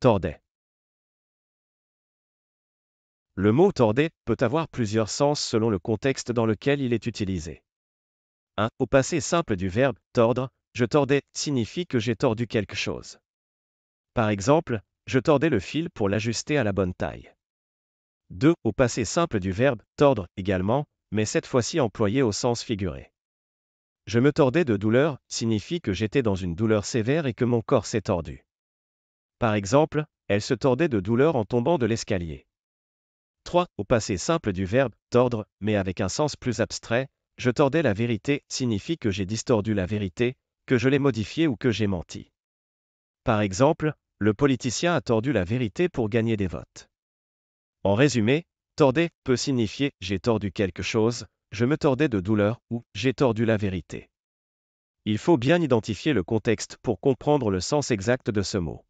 tordait. Le mot tordait peut avoir plusieurs sens selon le contexte dans lequel il est utilisé. 1. Au passé simple du verbe tordre, je tordais signifie que j'ai tordu quelque chose. Par exemple, je tordais le fil pour l'ajuster à la bonne taille. 2. Au passé simple du verbe tordre également, mais cette fois-ci employé au sens figuré. Je me tordais de douleur signifie que j'étais dans une douleur sévère et que mon corps s'est tordu. Par exemple, elle se tordait de douleur en tombant de l'escalier. 3. Au passé simple du verbe tordre, mais avec un sens plus abstrait, je tordais la vérité signifie que j'ai distordu la vérité, que je l'ai modifiée ou que j'ai menti. Par exemple, le politicien a tordu la vérité pour gagner des votes. En résumé, tordé peut signifier j'ai tordu quelque chose, je me tordais de douleur ou j'ai tordu la vérité. Il faut bien identifier le contexte pour comprendre le sens exact de ce mot.